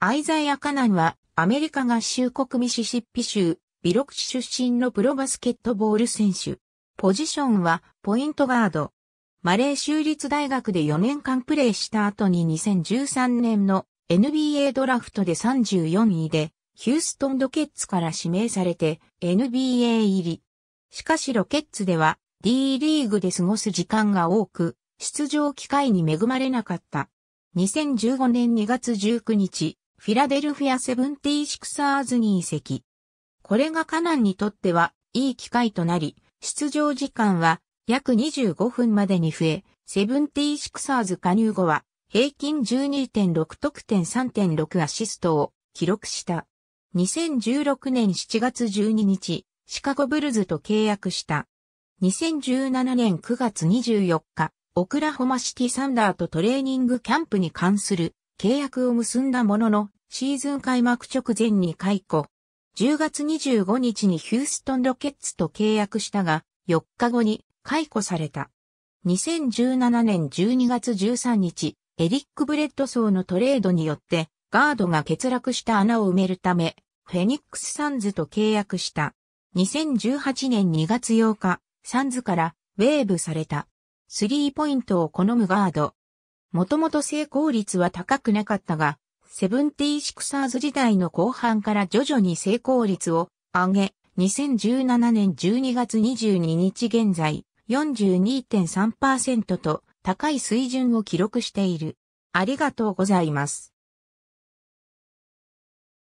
アイザイア・カナンは、アメリカ合衆国ミシシッピ州、ビロクチ出身のプロバスケットボール選手。ポジションは、ポイントガード。マレー州立大学で4年間プレーした後に2013年の NBA ドラフトで34位で、ヒューストンロケッツから指名されて NBA 入り。しかしロケッツでは D リーグで過ごす時間が多く、出場機会に恵まれなかった。2015年2月19日、フィラデルフィアセブンティーシクサーズに移籍。これがカナンにとってはいい機会となり、出場時間は約25分までに増え、セブンティーシクサーズ加入後は平均12.6得点3.6アシストを記録した。2016年7月12日、シカゴブルズと契約した。2017年9月24日、オクラホマシティサンダーとトレーニングキャンプに関する契約を結んだものの、シーズン開幕直前に解雇。10月25日にヒューストンロケッツと契約したが、4日後に解雇された。2017年12月13日、エリック・ブレッドソーのトレードによって、ガードが欠落した穴を埋めるため、フェニックス・サンズと契約した。2018年2月8日、サンズからウェーブされた。スリーポイントを好むガード、もともと成功率は高くなかったが、セブンティーシクサーズ時代の後半から徐々に成功率を上げ、2017年12月22日現在、42.3%と高い水準を記録している。ありがとうございます。